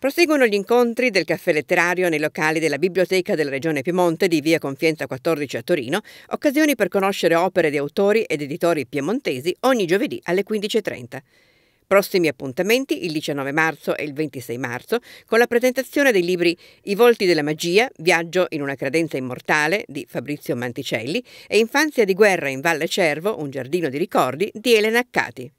Proseguono gli incontri del caffè letterario nei locali della Biblioteca della Regione Piemonte di Via Confienza 14 a Torino, occasioni per conoscere opere di autori ed editori piemontesi ogni giovedì alle 15.30. Prossimi appuntamenti il 19 marzo e il 26 marzo con la presentazione dei libri I volti della magia, Viaggio in una credenza immortale di Fabrizio Manticelli e Infanzia di guerra in Valle Cervo, un giardino di ricordi di Elena Accati.